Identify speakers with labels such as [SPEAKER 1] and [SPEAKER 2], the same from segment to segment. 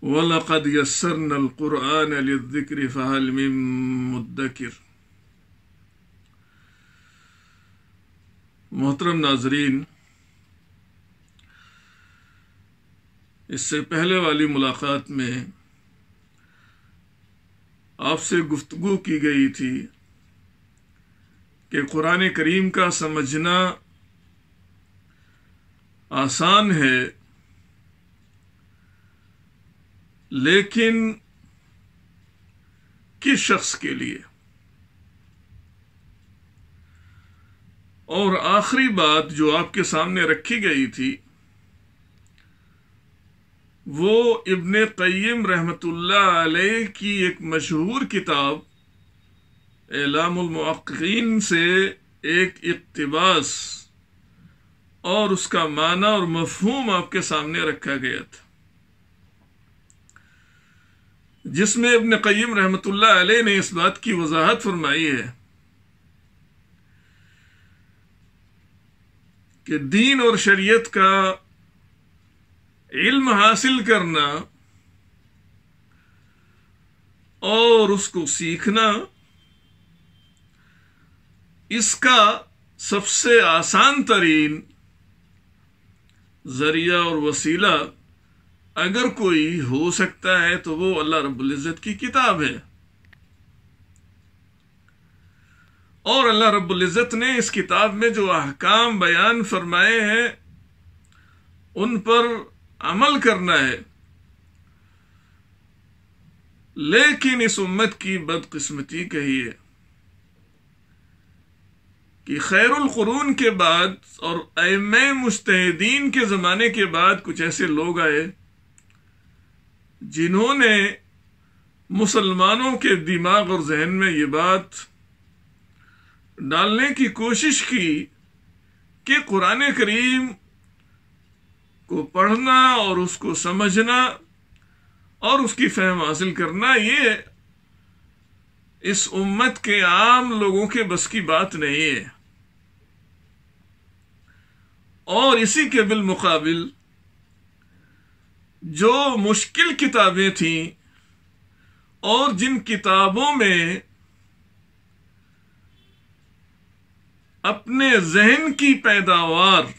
[SPEAKER 1] वलक़द यसरन अलकुरान लिक्र फ़हल मुद्दकिर मोहतरम नाजरीन इससे पहले वाली मुलाकात में आपसे गुफ्तगु की गई थी कि कुरान करीम का समझना आसान है लेकिन किस शख्स के लिए और आखिरी बात जो आपके सामने रखी गई थी वो इबन तय्यम रहमतुल्लाह अलैह की एक मशहूर किताब एलामकिन से एक इकतबास और उसका माना और मफहूम आपके सामने रखा गया था जिसमें इबन कईम रहमत अलैह ने इस बात की वजाहत फरमाई है कि दीन और शरीयत का इल्म हासिल करना और उसको सीखना इसका सबसे आसान तरीन जरिया और वसीला अगर कोई हो सकता है तो वो अल्लाह रबुल्जत की किताब है और अल्लाह रबुल्जत ने इस किताब में जो अहकाम बयान फरमाए हैं उन पर अमल करना है लेकिन इस उम्मत की बदकिस्मती है कि खैरुल क़ुरून के बाद और अम मुस्तदीन के ज़माने के बाद कुछ ऐसे लोग आए जिन्होंने मुसलमानों के दिमाग और जहन में ये बात डालने की कोशिश की कि कुरान करीम को पढ़ना और उसको समझना और उसकी फहम हासिल करना ये इस उम्मत के आम लोगों के बस की बात नहीं है और इसी के बिलमकाबिल जो मुश्किल किताबें थीं और जिन किताबों में अपने जहन की पैदावार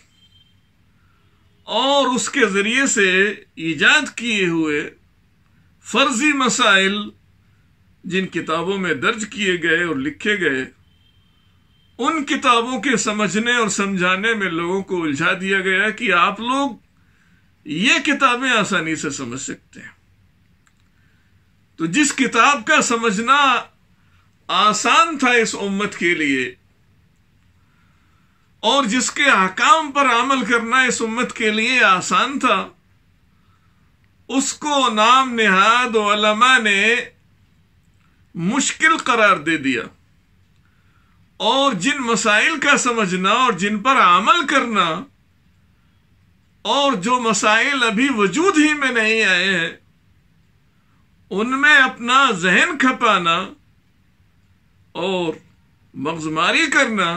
[SPEAKER 1] और उसके ज़रिए से ईजाद किए हुए फर्जी मसाइल जिन किताबों में दर्ज किए गए और लिखे गए उन किताबों के समझने और समझाने में लोगों को उलझा दिया गया कि आप लोग ये किताबें आसानी से समझ सकते हैं तो जिस किताब का समझना आसान था इस उम्मत के लिए और जिसके हकाम पर अमल करना इस उम्मत के लिए आसान था उसको नाम निहाद वलमा ने मुश्किल करार दे दिया और जिन मसाइल का समझना और जिन पर अमल करना और जो मसाइल अभी वजूद ही में नहीं आए हैं उनमें अपना जहन खपाना और मगजमारी करना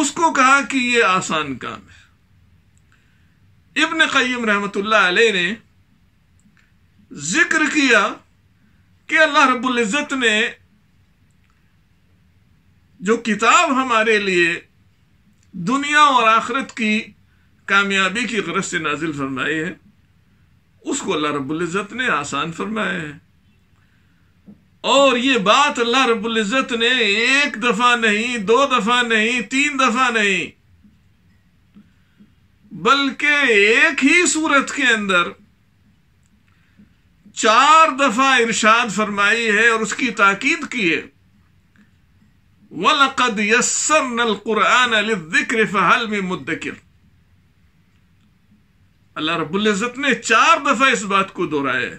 [SPEAKER 1] उसको कहा कि ये आसान काम है इब्न कईम रहमतुल्लाह अलैह ने जिक्र किया कि अल्लाह रब्बुल इज़्ज़त ने जो किताब हमारे लिए दुनिया और आखरत की कामयाबी की गरज से नाजिल फरमाई है उसको अल्लाह रब्ज़त ने आसान फरमाया है और ये बात अल्लाह रब्ज़त ने एक दफ़ा नहीं दो दफ़ा नहीं तीन दफ़ा नहीं बल्कि एक ही सूरत के अंदर चार दफ़ा इरशाद फरमाई है और उसकी ताकीद की है वलकद यसर नल कुरान अल फ़हल में मुद्दकिर अल्लाह रबुल्जत ने चार दफा इस बात को दोहराया है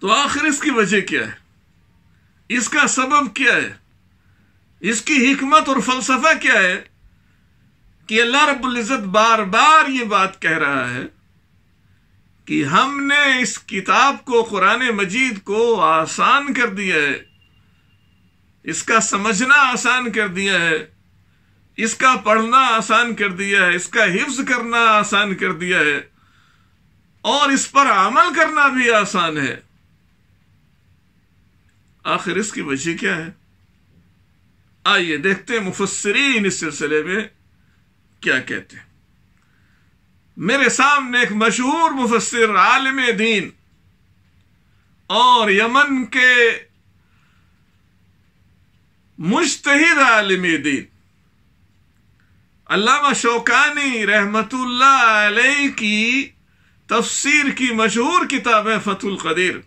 [SPEAKER 1] तो आखिर इसकी वजह क्या है इसका सबब क्या है इसकी हिकमत और फलसफा क्या है कि अल्लाह रबुल्जत बार बार ये बात कह रहा है कि हमने इस किताब को कुरान मजीद को आसान कर दिया है इसका समझना आसान कर दिया है इसका पढ़ना आसान कर दिया है इसका हिफ्ज करना आसान कर दिया है और इस पर अमल करना भी आसान है आखिर इसकी वजह क्या है आइए देखते हैं मुफसरीन इस सिलसिले में क्या कहते हैं मेरे सामने एक मशहूर मुफसर आलम दीन और यमन के मुश्तहिद आलम दीन अल्लामा शौकानी रहमतुल्ला अलैह की तफसीर की मशहूर किताब है फतुल कदीर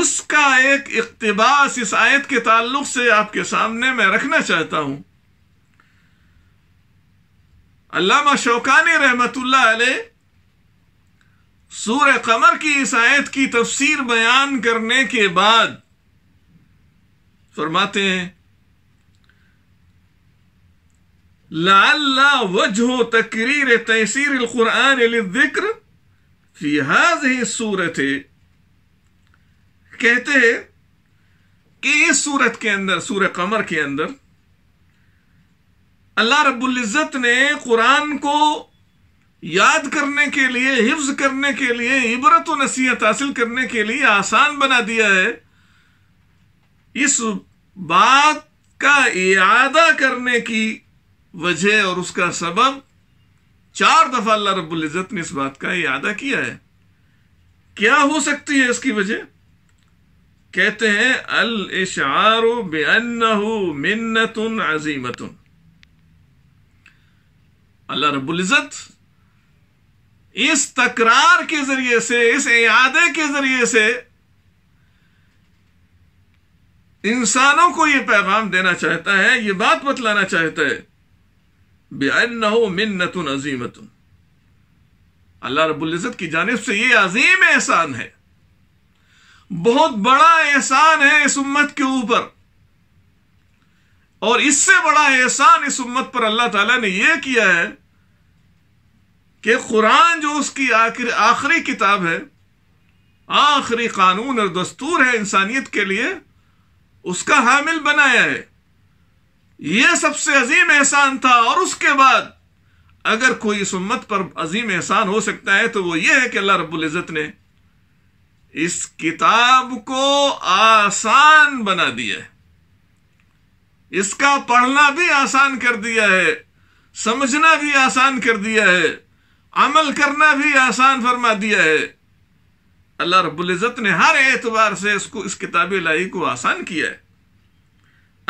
[SPEAKER 1] उसका एक इकतबास इस आयत के ताल्लुक से आपके सामने मैं रखना चाहता हूं अल्लामा शौकानी रहमतुल्ला अलैह कमर की इस आयत की तफसीर बयान करने के बाद फरमाते हैं لعل وجه تكرير تيسير القرآن للذكر في هذه الصورة कहते हैं कि इस सूरत के अंदर सूर कमर के अंदर अल्लाह रबुल्जत ने कुरान को याद करने के लिए हिफ्ज करने के लिए इबरत नसीहत हासिल करने के लिए आसान बना दिया है इस बात का इदा करने की वजह और उसका सबब चार दफा अल्लाह रब्बुल इज़्ज़त ने इस बात का इरादा किया है क्या हो सकती है इसकी वजह कहते हैं अल इशारो बेअनहू मिन्नतुन अजीमतुन अल्लाह रब्बुल इज़्ज़त इस तकरार के जरिए से इस इरादे के जरिए से इंसानों को यह पैगाम देना चाहता है यह बात बतलाना चाहता है बेअन्नहो मिन्नत अजीमत अल्लाह रबुल्ज़त की जानब से ये अजीम एहसान है बहुत बड़ा एहसान है इस उम्मत के ऊपर और इससे बड़ा एहसान इस उम्मत पर अल्लाह ताला ने यह किया है कि कुरान जो उसकी आखिर आखिरी किताब है आखिरी कानून और दस्तूर है इंसानियत के लिए उसका हामिल बनाया है यह सबसे अजीम एहसान था और उसके बाद अगर कोई इस उम्मत पर अजीम एहसान हो सकता है तो वो ये है कि अल्लाह रब्बुल इज़्ज़त ने इस किताब को आसान बना दिया है इसका पढ़ना भी आसान कर दिया है समझना भी आसान कर दिया है अमल करना भी आसान फरमा दिया है अल्लाह रब्बुल इज़्ज़त ने हर एतबार से इसको इस किताब लाई को आसान किया है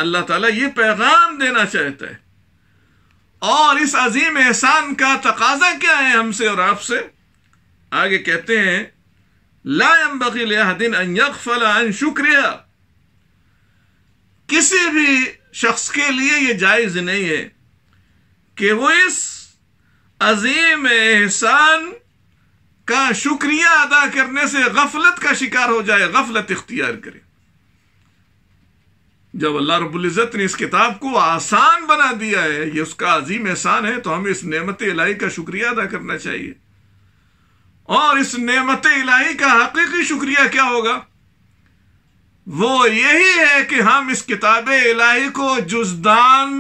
[SPEAKER 1] अल्लाह ताला ये पैगाम देना चाहता है और इस अजीम एहसान का तकाजा क्या है हमसे और आपसे आगे कहते हैं लायम बकील दिन अन शुक्रिया किसी भी शख्स के लिए यह जायज नहीं है कि वो इस अजीम एहसान का शुक्रिया अदा करने से गफलत का शिकार हो जाए गफलत इख्तियार करे जब अल्लाह रबुल्ज़त ने इस किताब को आसान बना दिया है ये उसका अजीम एहसान है तो हमें इस नमत इलाही का शुक्रिया अदा करना चाहिए और इस नमत इलाही का हकीकी शुक्रिया क्या होगा वो यही है कि हम इस किताब इलाही को जुजदान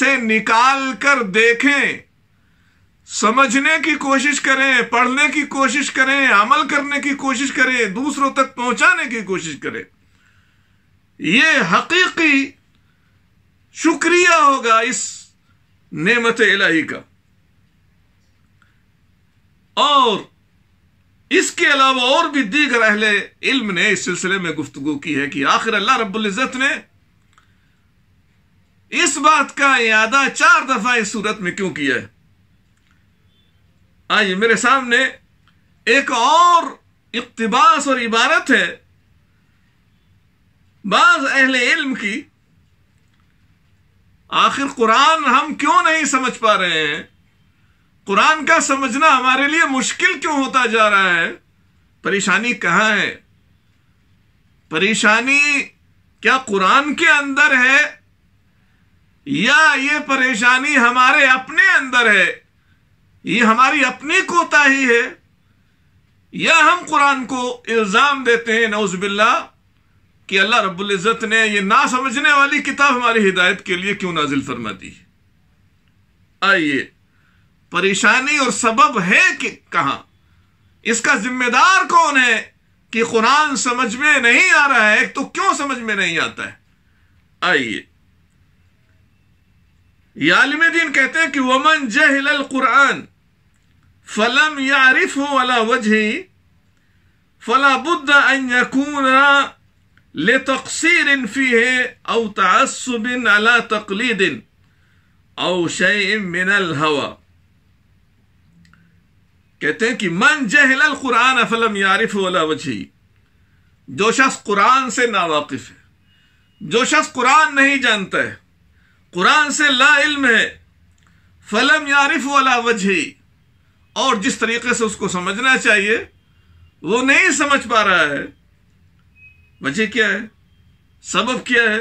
[SPEAKER 1] से निकाल कर देखें समझने की कोशिश करें पढ़ने की कोशिश करें अमल करने की कोशिश करें दूसरों तक पहुंचाने की कोशिश करें ये हकीकी शुक्रिया होगा इस नेमत इलाही का और इसके अलावा और भी दीगर अहले इल्म ने इस सिलसिले में गुफ्तगु की है कि आखिर अल्लाह रबुल्जत ने इस बात का यादा चार दफा इस सूरत में क्यों किया है आइए मेरे सामने एक और इकतबास और इबारत है बाज अहल इल्म की आखिर कुरान हम क्यों नहीं समझ पा रहे हैं कुरान का समझना हमारे लिए मुश्किल क्यों होता जा रहा है परेशानी कहाँ है परेशानी क्या कुरान के अंदर है या ये परेशानी हमारे अपने अंदर है ये हमारी अपनी कोताही है या हम कुरान को इल्ज़ाम देते हैं नौजबिल्ला कि अल्लाह रब्बुल इज़्ज़त ने ये ना समझने वाली किताब हमारी हिदायत के लिए क्यों नाजिल फरमा दी आइए परेशानी और सबब है कि कहां इसका जिम्मेदार कौन है कि कुरान समझ में नहीं आ रहा है तो क्यों समझ में नहीं आता है आइए आलिम दीन कहते हैं कि वमन जहल कुरान फलम यारिफ हो अला वजह फला बुद्ध अन لتقصير فيه أو تعصب على تقليد أو شيء من الهوى कहते हैं कि मन जहल अल कुरान फलम यारिफ वाला वजही जो शख्स कुरान से नावाकिफ है जो शख्स कुरान नहीं जानता है कुरान से ला इल्म है फलम यारिफ वाला वजही और जिस तरीके से उसको समझना चाहिए वो नहीं समझ पा रहा है वजह क्या है सबब क्या है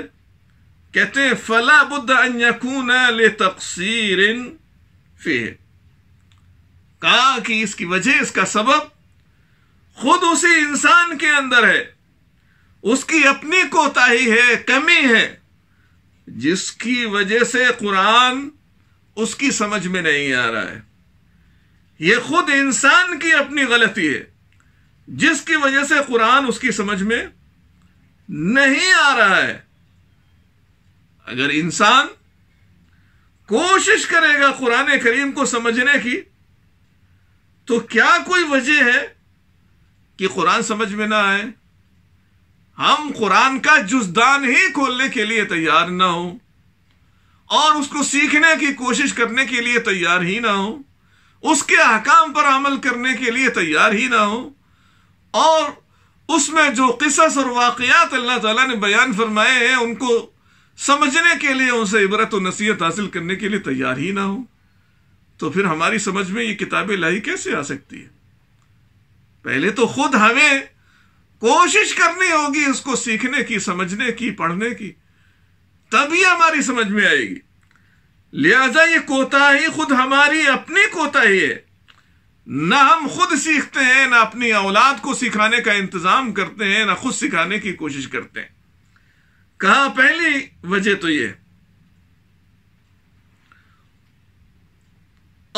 [SPEAKER 1] कहते हैं फला बुद्ध अन्यकून ले तकसीर फे कहा कि इसकी वजह इसका सबब खुद उसी इंसान के अंदर है उसकी अपनी कोताही है कमी है जिसकी वजह से कुरान उसकी समझ में नहीं आ रहा है यह खुद इंसान की अपनी गलती है जिसकी वजह से कुरान उसकी समझ में नहीं आ रहा है अगर इंसान कोशिश करेगा कुरान करीम को समझने की तो क्या कोई वजह है कि कुरान समझ में ना आए हम कुरान का जुजदान ही खोलने के लिए तैयार ना हो और उसको सीखने की कोशिश करने के लिए तैयार ही ना हो उसके अहकाम पर अमल करने के लिए तैयार ही ना हो और उसमें जो किसस और वाकयात अल्लाह ताला ने बयान फरमाए हैं उनको समझने के लिए उनसे इबरत और नसीहत हासिल करने के लिए तैयार ही ना हो तो फिर हमारी समझ में ये किताब लाही कैसे आ सकती है पहले तो खुद हमें कोशिश करनी होगी उसको सीखने की समझने की पढ़ने की तभी हमारी समझ में आएगी लिहाजा ये कोताही खुद हमारी अपनी कोताही है ना हम खुद सीखते हैं ना अपनी औलाद को सिखाने का इंतजाम करते हैं ना खुद सिखाने की कोशिश करते हैं कहा पहली वजह तो यह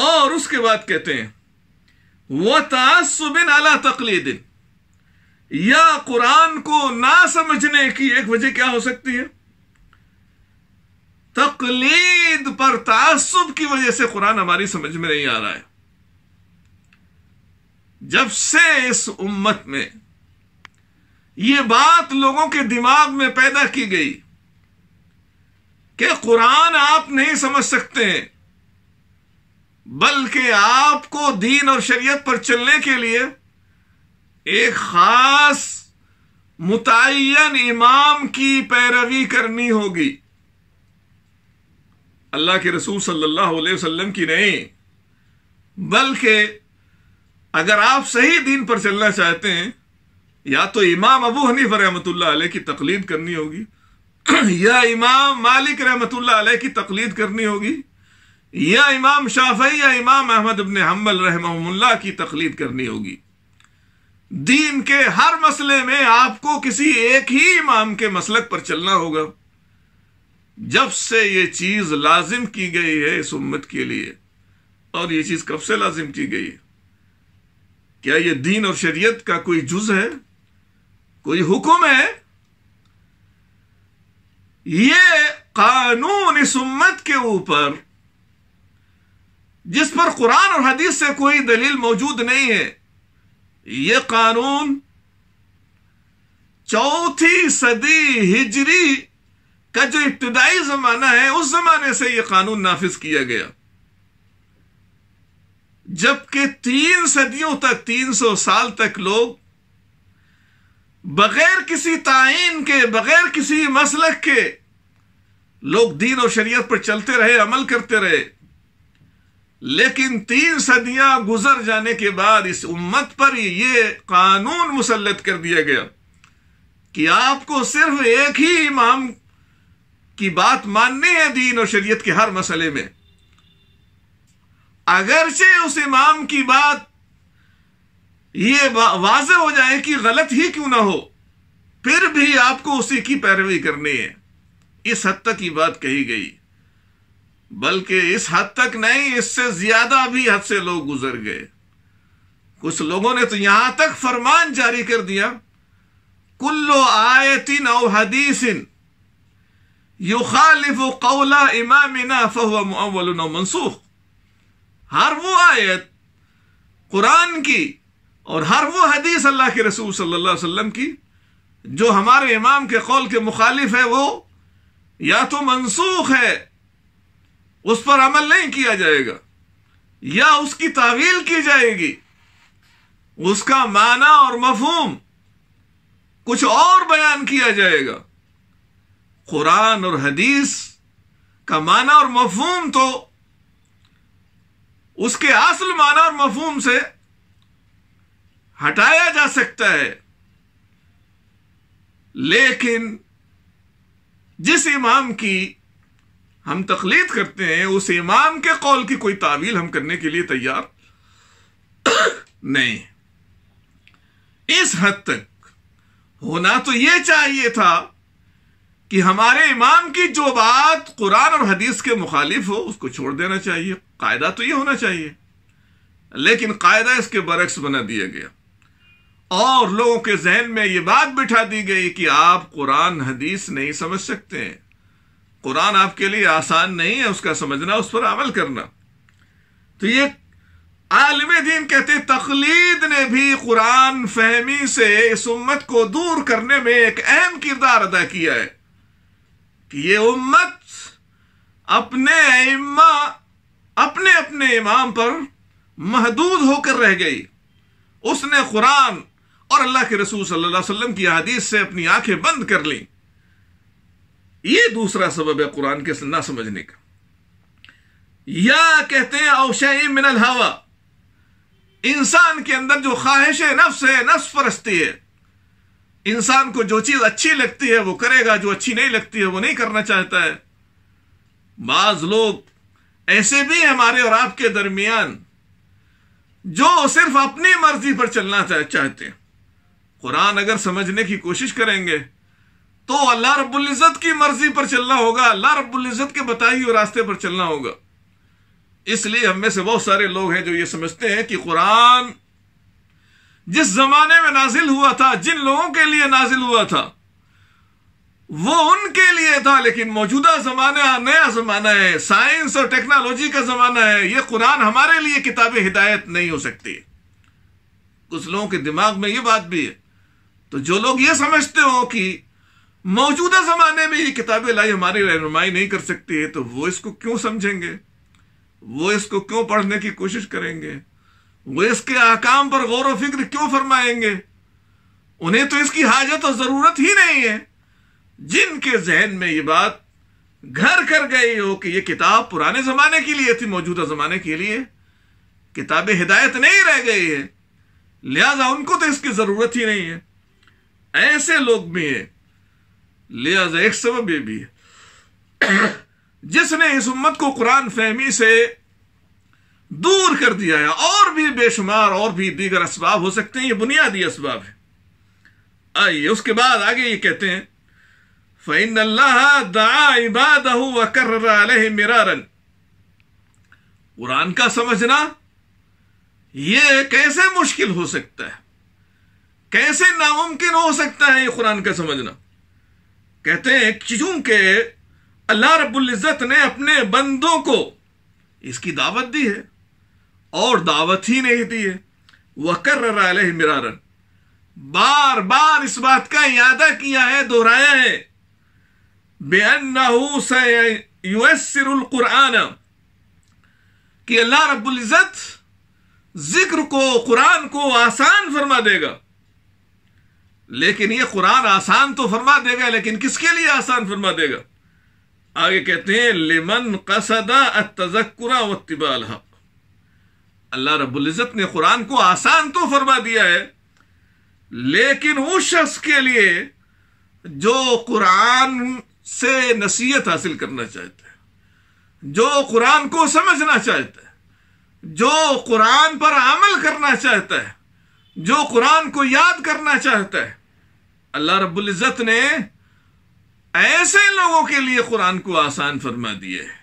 [SPEAKER 1] और उसके बाद कहते हैं वह तासुबिन अला तकलीदिन या कुरान को ना समझने की एक वजह क्या हो सकती है तकलीद पर तासुब की वजह से कुरान हमारी समझ में नहीं आ रहा है जब से इस उम्मत में ये बात लोगों के दिमाग में पैदा की गई कि कुरान आप नहीं समझ सकते बल्कि आपको दीन और शरीयत पर चलने के लिए एक खास मुतन इमाम की पैरवी करनी होगी अल्लाह के रसूल सल्लल्लाहु अलैहि वसल्लम की नहीं बल्कि अगर आप सही दीन पर चलना चाहते हैं या तो इमाम अबू हनीफ रहमत की तकलीद करनी होगी या इमाम मालिक रहमत की तकलीद करनी होगी या इमाम शाफी या इमाम अहमद अबन हम्बल रहमल्ला की तकलीद करनी होगी दीन के हर मसले में आपको किसी एक ही इमाम के मसलक पर चलना होगा जब से ये चीज़ लाजिम की गई है इस उम्मत के लिए और ये चीज़ कब से लाजिम की गई है क्या यह दीन और शरीयत का कोई जुज है कोई हुक्म है ये कानून इस उम्मत के ऊपर जिस पर कुरान और हदीस से कोई दलील मौजूद नहीं है यह कानून चौथी सदी हिजरी का जो इब्तदाई जमाना है उस जमाने से यह कानून नाफिज किया गया जबकि तीन सदियों तक तीन सौ साल तक लोग बगैर किसी तयन के बगैर किसी मसलक के लोग दीन और शरीयत पर चलते रहे अमल करते रहे लेकिन तीन सदियां गुजर जाने के बाद इस उम्मत पर ये कानून मुसलत कर दिया गया कि आपको सिर्फ एक ही इमाम की बात माननी है दीन और शरीयत के हर मसले में अगरचे उस इमाम की बात ये वाज हो जाए कि गलत ही क्यों ना हो फिर भी आपको उसी की पैरवी करनी है इस हद तक ही बात कही गई बल्कि इस हद तक नहीं इससे ज्यादा भी हद से लोग गुजर गए कुछ लोगों ने तो यहां तक फरमान जारी कर दिया कुल्लो आयतिन और हदीसिन युखालिफ कौला इमामिना फहुआ मनसूख हर वो आयत कुरान की और हर वो हदीस अल्लाह के रसूल सल्लल्लाहु अलैहि वसल्लम की जो हमारे इमाम के कौल के मुखालिफ है वो या तो मनसूख है उस पर अमल नहीं किया जाएगा या उसकी तावील की जाएगी उसका माना और मफहम कुछ और बयान किया जाएगा कुरान और हदीस का माना और मफहम तो उसके असल माना और मफहम से हटाया जा सकता है लेकिन जिस इमाम की हम तकलीद करते हैं उस इमाम के कौल की कोई तावील हम करने के लिए तैयार नहीं इस हद तक होना तो यह चाहिए था कि हमारे इमाम की जो बात कुरान और हदीस के मुखालिफ हो उसको छोड़ देना चाहिए कायदा तो ये होना चाहिए लेकिन कायदा इसके बरक्स बना दिया गया और लोगों के जहन में ये बात बिठा दी गई कि आप कुरान हदीस नहीं समझ सकते हैं कुरान आपके लिए आसान नहीं है उसका समझना उस पर अमल करना तो ये आलम दीन कहते तकलीद ने भी कुरान फहमी से इस उम्मत को दूर करने में एक अहम किरदार अदा किया है कि ये उम्मत अपने इम्मा अपने अपने इमाम पर महदूद होकर रह गई उसने कुरान और अल्लाह के रसूल सल्लल्लाहु अलैहि वसल्लम की हदीस से अपनी आंखें बंद कर ली ये दूसरा सबब है कुरान के ना समझने का या कहते हैं अवशय मिनल हवा इंसान के अंदर जो ख्वाहिश नफ्स है नफ्स परस्ती है इंसान को जो चीज अच्छी लगती है वो करेगा जो अच्छी नहीं लगती है वो नहीं करना चाहता है बाज लोग ऐसे भी हमारे और आपके दरमियान जो सिर्फ अपनी मर्जी पर चलना चाहते हैं कुरान अगर समझने की कोशिश करेंगे तो अल्लाह रबुल्जत की मर्जी पर चलना होगा अल्लाह रबुल्जत के बताए हुए रास्ते पर चलना होगा इसलिए हम में से बहुत सारे लोग हैं जो ये समझते हैं कि कुरान जिस जमाने में नाजिल हुआ था जिन लोगों के लिए नाजिल हुआ था वो उनके लिए था लेकिन मौजूदा जमाना नया जमाना है साइंस और टेक्नोलॉजी का जमाना है ये कुरान हमारे लिए किताब हिदायत नहीं हो सकती कुछ लोगों के दिमाग में ये बात भी है तो जो लोग ये समझते हो कि मौजूदा जमाने में ये किताबें लाई हमारी रहनुमाई नहीं कर सकती है तो वो इसको क्यों समझेंगे वो इसको क्यों पढ़ने की कोशिश करेंगे वो इसके आकाम पर गौर व फिक्र क्यों फरमाएंगे उन्हें तो इसकी हाजत और जरूरत ही नहीं है जिनके जहन में ये बात घर कर गई हो कि ये किताब पुराने जमाने के लिए थी मौजूदा जमाने के लिए किताब हिदायत नहीं रह गई है लिहाजा उनको तो इसकी जरूरत ही नहीं है ऐसे लोग भी हैं लिहाजा एक सबब भी है जिसने इस उम्मत को कुरान फहमी से दूर कर दिया है और भी बेशुमार और भी दीगर इसबाब हो सकते हैं ये बुनियादी इसबाब है आइए उसके बाद आगे ये कहते हैं फ़ैन अल्लाह दा मिरारन कुरान का समझना ये कैसे मुश्किल हो सकता है कैसे नामुमकिन हो सकता है ये कुरान का समझना कहते हैं चूंकि अल्लाह रबुल्ज़त ने अपने बंदों को इसकी दावत दी है और दावत ही नहीं दी है वकर मिरारन बार बार इस बात का यादा किया है दोहराया है बेअन्नहू सयुसिरुल कुरान कि अल्लाह रब्बुल इज़्ज़त जिक्र को कुरान को आसान फरमा देगा लेकिन ये कुरान आसान तो फरमा देगा लेकिन किसके लिए आसान फरमा देगा आगे कहते हैं लिमन कसदा तजक्रा वतिबाल अल्लाह रबुल्ज़त ने कुरान को आसान तो फरमा दिया है लेकिन उस शख्स के लिए जो कुरान से नसीहत हासिल करना चाहते हैं जो कुरान को समझना चाहता है जो कुरान पर अमल करना चाहता है जो कुरान को याद करना चाहता है अल्लाह रबुल्ज़त ने ऐसे लोगों के लिए कुरान को आसान फरमा दिए है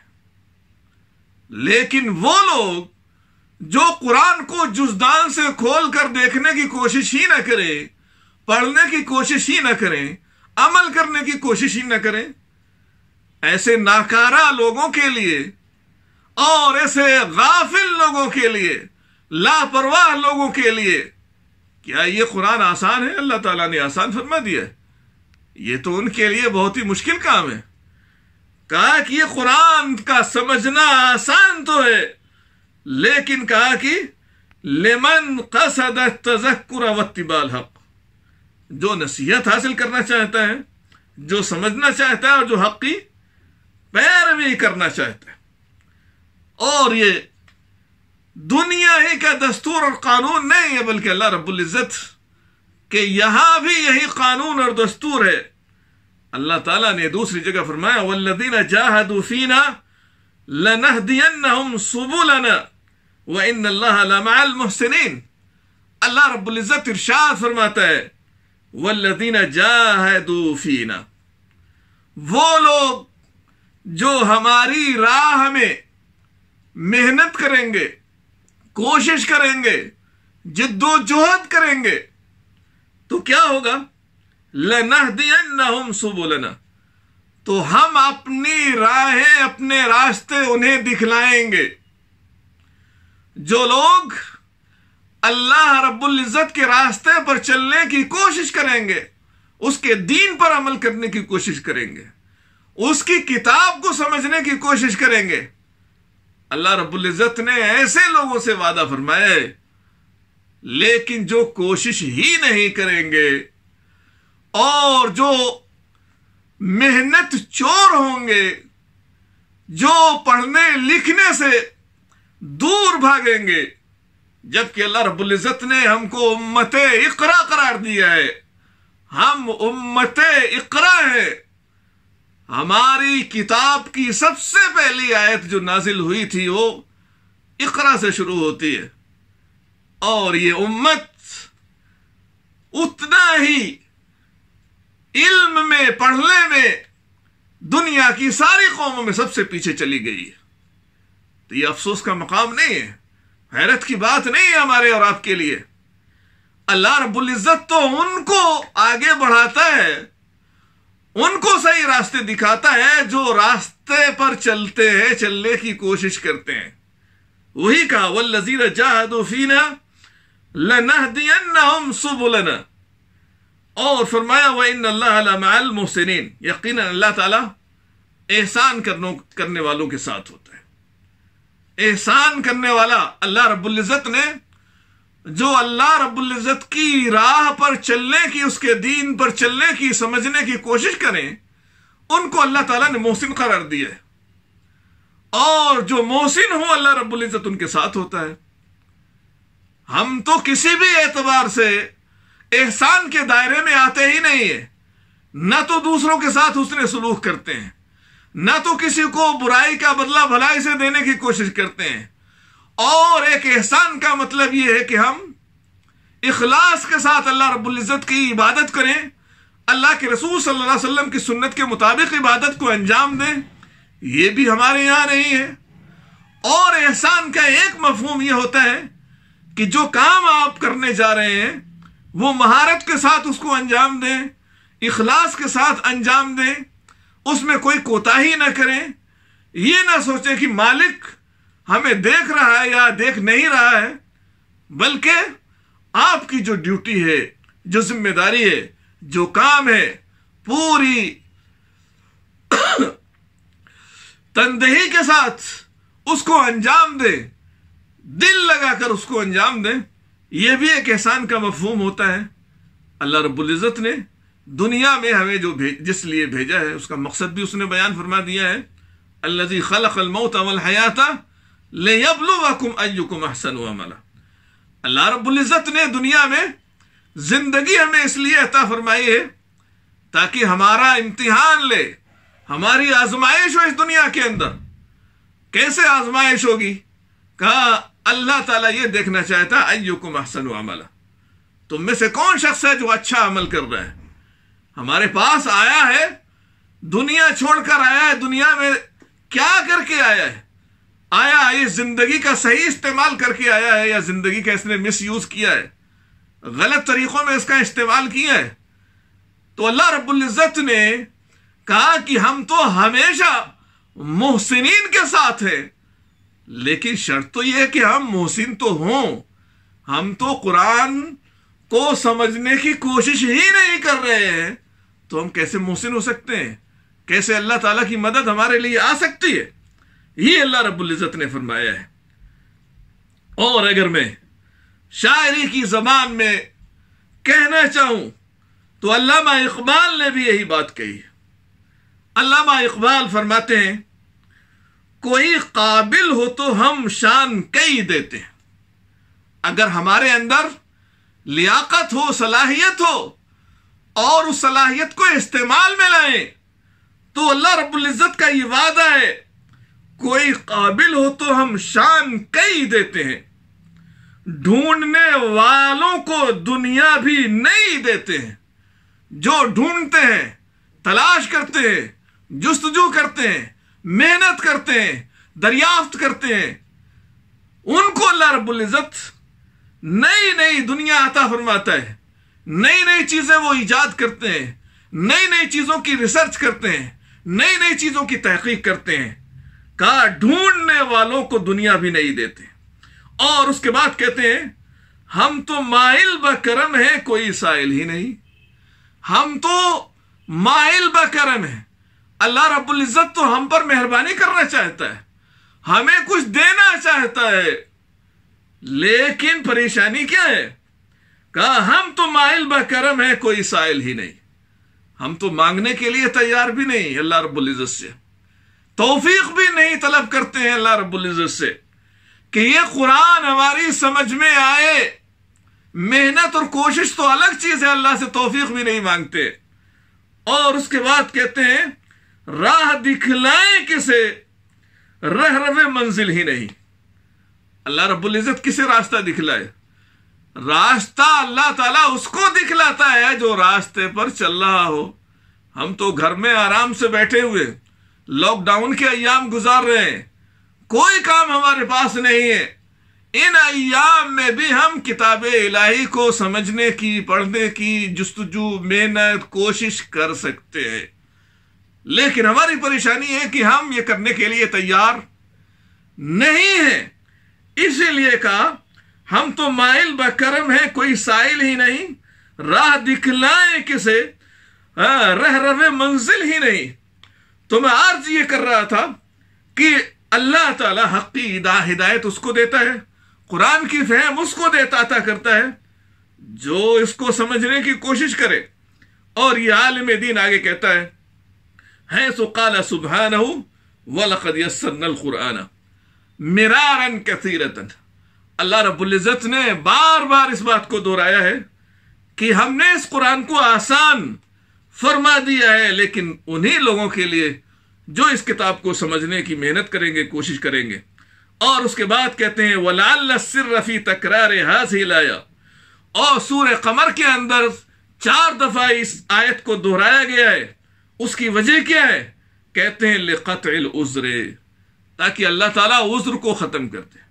[SPEAKER 1] लेकिन वो लोग जो कुरान को जुजदान से खोल कर देखने की कोशिश ही ना करे पढ़ने की कोशिश ही ना करें अमल करने की कोशिश ही ना करें ऐसे नाकारा लोगों के लिए और ऐसे गाफिल लोगों के लिए लापरवाह लोगों के लिए क्या ये कुरान आसान है अल्लाह ताला ने आसान फरमा दिया ये तो उनके लिए बहुत ही मुश्किल काम है कहा कि ये कुरान का समझना आसान तो है लेकिन कहा कि लेमन कसद तजक्र वतिबाल हक जो नसीहत हासिल करना चाहता है जो समझना चाहता है और जो हक की पैरवी करना चाहता है और ये दुनिया ही का दस्तूर और कानून नहीं है बल्कि अल्लाह रब्बुल इज़्ज़त यहां भी यही कानून और दस्तूर है अल्लाह ताला ने दूसरी जगह फरमाया वल्लदीना जाहदूफीना लनहदियन्नहुम सुबुलना व इन महसिन अल्लाह रब्ज़त इर्शाद फरमाता है वल्लदीना जाहदूफीना वो लोग जो हमारी राह में मेहनत करेंगे कोशिश करेंगे जिद्दोजहद करेंगे तो क्या होगा लनह दिया हम सुबोलना तो हम अपनी राहें अपने रास्ते उन्हें दिखलाएंगे जो लोग अल्लाह रब्बुल इज़्ज़त के रास्ते पर चलने की कोशिश करेंगे उसके दीन पर अमल करने की कोशिश करेंगे उसकी किताब को समझने की कोशिश करेंगे अल्लाह रब्बुल इज़्ज़त ने ऐसे लोगों से वादा फरमाए लेकिन जो कोशिश ही नहीं करेंगे और जो मेहनत चोर होंगे जो पढ़ने लिखने से दूर भागेंगे जबकि अल्लाह रब्बुल इज़्ज़त ने हमको उम्मत इकरा करार दिया है हम उम्मत इकरा है हमारी किताब की सबसे पहली आयत जो नाजिल हुई थी वो इकरा से शुरू होती है और ये उम्मत उतना ही इल्म में पढ़ने में दुनिया की सारी कौमों में सबसे पीछे चली गई है तो ये अफसोस का मकाम नहीं है हैरत की बात नहीं है हमारे और आपके लिए अल्लाह रब्बुल इज़्ज़त तो उनको आगे बढ़ाता है उनको सही रास्ते दिखाता है जो रास्ते पर चलते हैं चलने की कोशिश करते हैं वही कहा वल नजीर जाहदीना लनहदियम सुबुलना और फरमाया वह इन अल्लाह मोहसिन यकीन अल्लाह ताला एहसान करने वालों के साथ होता है एहसान करने वाला अल्लाह रबुल्जत ने जो अल्लाह रबुल्जत की राह पर चलने की उसके दीन पर चलने की समझने की कोशिश करें उनको अल्लाह ताला ने मोहसिन करार दिया है और जो मोहसिन हो अल्लाह रबुल्जत उनके साथ होता है हम तो किसी भी एतबार से एहसान के दायरे में आते ही नहीं है न तो दूसरों के साथ उसने सलूक करते हैं ना तो किसी को बुराई का बदला भलाई से देने की कोशिश करते हैं और एक एहसान का मतलब यह है कि हम इखलास के साथ अल्लाह रबुल्ज़त की इबादत करें अल्लाह के रसूल सल्लल्लाहु अलैहि वसल्लम की सुन्नत के मुताबिक इबादत को अंजाम दें यह भी हमारे यहाँ नहीं है और एहसान का एक मफहम यह होता है कि जो काम आप करने जा रहे हैं वो महारत के साथ उसको अंजाम दें इखलास के साथ अंजाम दें उसमें कोई कोताही ना करें यह ना सोचें कि मालिक हमें देख रहा है या देख नहीं रहा है बल्कि आपकी जो ड्यूटी है जो जिम्मेदारी है जो काम है पूरी तनदेही के साथ उसको अंजाम दे दिल लगाकर उसको अंजाम दे यह भी एक एहसान का मफहूम होता है अल्लाह रब्बुल इज़्ज़त ने दुनिया में हमें जो भेज जिस लिए भेजा है उसका मकसद भी उसने बयान फरमा दिया है अल्लाजी खलमौत अमल हयाता ले वकुम अयुकुम अहसन वमला अल्लाह रबुल्जत ने दुनिया में ज़िंदगी हमें इसलिए अता फरमाई है ताकि हमारा इम्तिहान ले हमारी आजमाइश हो इस दुनिया के अंदर कैसे आजमाइश होगी कहा अल्लाह ताला ये देखना चाहता अयुकुम अहसन वमला तुम में से कौन शख्स है जो अच्छा अमल कर रहा है हमारे पास आया है दुनिया छोड़कर आया है दुनिया में क्या करके आया है आया ये जिंदगी का सही इस्तेमाल करके आया है या जिंदगी का इसने मिस यूज किया है गलत तरीकों में इसका इस्तेमाल किया है तो अल्लाह रबुल्जत ने कहा कि हम तो हमेशा मोहसिन के साथ हैं लेकिन शर्त तो यह है कि हम मोहसिन तो हों हम तो कुरान को समझने की कोशिश ही नहीं कर रहे हैं तो हम कैसे मोहसिन हो सकते हैं कैसे अल्लाह ताला की मदद हमारे लिए आ सकती है ये अल्लाह रबुल्जत ने फरमाया है और अगर मैं शायरी की जबान में कहना चाहूं तो अल्लामा इकबाल ने भी यही बात कही अल्लामा इकबाल फरमाते हैं कोई काबिल हो तो हम शान कई देते हैं अगर हमारे अंदर लियाकत हो सलाहियत हो और उस सलाहियत को इस्तेमाल में लाए तो अल्लाह रबुल्ज़त का ये वादा है कोई काबिल हो तो हम शान कई देते हैं ढूंढने वालों को दुनिया भी नहीं देते हैं जो ढूंढते हैं तलाश करते हैं जस्तजू करते हैं मेहनत करते हैं दरियाफ्त करते हैं उनको अल्लाह रबुल्ज़त नई नई दुनिया आता फरमाता है नई नई चीजें वो ईजाद करते हैं नई नई चीजों की रिसर्च करते हैं नई नई चीजों की तहकीक करते हैं कहा ढूंढने वालों को दुनिया भी नहीं देते और उसके बाद कहते हैं हम तो माइल बकरम है कोई साइल ही नहीं हम तो माइल बकरम है अल्लाह रब्बुल इज़्ज़त तो हम पर मेहरबानी करना चाहता है हमें कुछ देना चाहता है लेकिन परेशानी क्या है कहा हम तो माइल बकरम है कोई साइल ही नहीं हम तो मांगने के लिए तैयार भी नहीं अल्लाह रबुल्जत से तोफीक भी नहीं तलब करते हैं अल्लाह रबुल्जत से कि ये कुरान हमारी समझ में आए मेहनत और कोशिश तो अलग चीज है अल्लाह से तोफीक भी नहीं मांगते और उसके बाद कहते हैं राह दिखलाए किसे रह रवे मंजिल ही नहीं अल्लाह रबुल्जत किसे रास्ता दिखलाए रास्ता अल्लाह ताला उसको दिखलाता है जो रास्ते पर चल रहा हो हम तो घर में आराम से बैठे हुए लॉकडाउन के अयाम गुजार रहे हैं कोई काम हमारे पास नहीं है इन अयाम में भी हम किताब इलाही को समझने की पढ़ने की जस्तजू मेहनत कोशिश कर सकते हैं लेकिन हमारी परेशानी है कि हम ये करने के लिए तैयार नहीं है इसीलिए कहा हम तो माइल बकरम है कोई साइल ही नहीं राह दिखलाए किसे रह रवे मंजिल ही नहीं तो मैं आज ये कर रहा था कि अल्लाह ताला हकी इदा हिदायत उसको देता है कुरान की फहम उसको देता था करता है जो इसको समझने की कोशिश करे और ये आलम दीन आगे कहता है है सुकाल सुबहान वलकद यसन्नल कुराना मिरारन कसीरतन अल्लाह रबुल्ज़त ने बार बार इस बात को दोहराया है कि हमने इस कुरान को आसान फरमा दिया है लेकिन उन्हीं लोगों के लिए जो इस किताब को समझने की मेहनत करेंगे कोशिश करेंगे और उसके बाद कहते हैं वलाल रफ़ी तकरार हाज हिलाया और सूर कमर के अंदर चार दफ़ा इस आयत को दोहराया गया है उसकी वजह क्या है कहते हैं लिखत उजरे ताकि अल्लाह ताला उज़्र को ख़त्म करते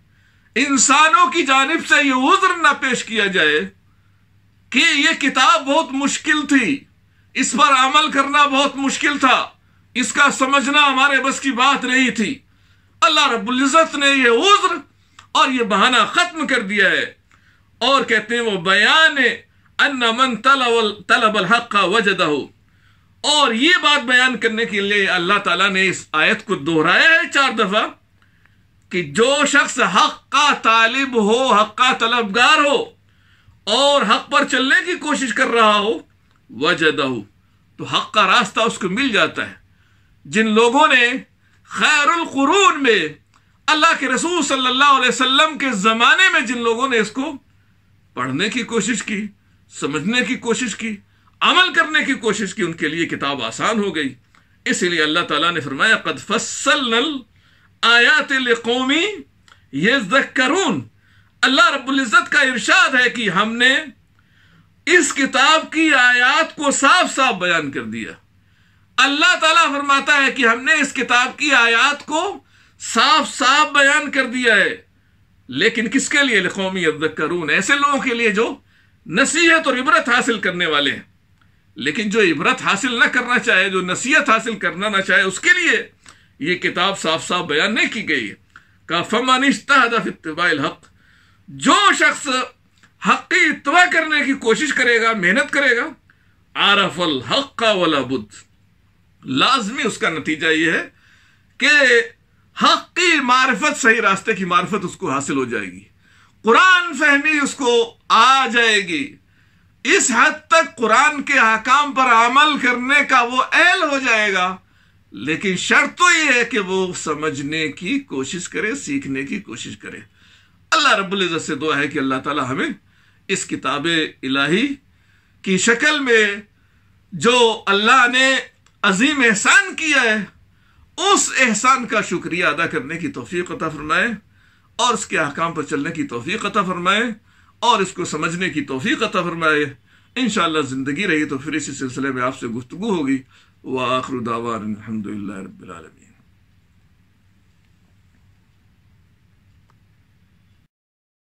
[SPEAKER 1] इंसानों की जानब से यह उज्र ना पेश किया जाए कि यह किताब बहुत मुश्किल थी इस पर अमल करना बहुत मुश्किल था इसका समझना हमारे बस की बात नहीं थी अल्लाह रबुल्ज़त ने यह उज्र और यह बहाना ख़त्म कर दिया है और कहते हैं वो बयान अनमन तलबल हक का वजदा हो और ये बात बयान करने के लिए अल्लाह ताला ने इस आयत को दोहराया है चार दफ़ा कि जो शख्स हक का तालिब हो हक का तलबगार हो और हक पर चलने की कोशिश कर रहा हो वजह तो हक का रास्ता उसको मिल जाता है जिन लोगों ने खैरकरून में अल्लाह के रसूल सल्लल्लाहु अलैहि वसल्लम के ज़माने में जिन लोगों ने इसको पढ़ने की कोशिश की समझने की कोशिश की अमल करने की कोशिश की उनके लिए किताब आसान हो गई इसलिए अल्लाह ताला ने फरमाया कद फसल आयात कौमी ये करून अल्लाह रबुल्जत का इर्शाद है कि हमने इस किताब की आयात को साफ साफ बयान कर दिया अल्लाह ताला फरमाता है कि हमने इस किताब की आयात को साफ साफ बयान कर दिया है लेकिन किसके लिए कौमी करून ऐसे लोगों के लिए जो नसीहत और इबरत हासिल करने वाले हैं लेकिन जो इबरत हासिल ना करना चाहे जो नसीहत हासिल करना ना चाहे उसके लिए ये किताब साफ साफ बयान नहीं की गई है का फमनिश्ता हक जो शख्स हक की इतवा करने की कोशिश करेगा मेहनत करेगा आरफल हक का वाला बुद्ध लाजमी उसका नतीजा ये है कि हक की मार्फत सही रास्ते की मार्फत उसको हासिल हो जाएगी कुरान फहमी उसको आ जाएगी इस हद तक कुरान के हकाम पर अमल करने का वो एल हो जाएगा लेकिन शर्त तो ये है कि वो समझने की कोशिश करे सीखने की कोशिश करे अल्लाह रब्बुल इज़्ज़त से दुआ है कि अल्लाह ताला हमें इस किताब इलाही की शक्ल में जो अल्लाह ने अजीम एहसान किया है उस एहसान का शुक्रिया अदा करने की तोफ़ी अता फरमाए और उसके अहकाम पर चलने की तोफ़ी अता फरमाए और इसको समझने की तोफ़ी अता फरमाए इन ज़िंदगी रही तो फिर इसी सिलसिले में आपसे गुफ्तु होगी Və axru davarın elhamdülillahi rabbil aləmin.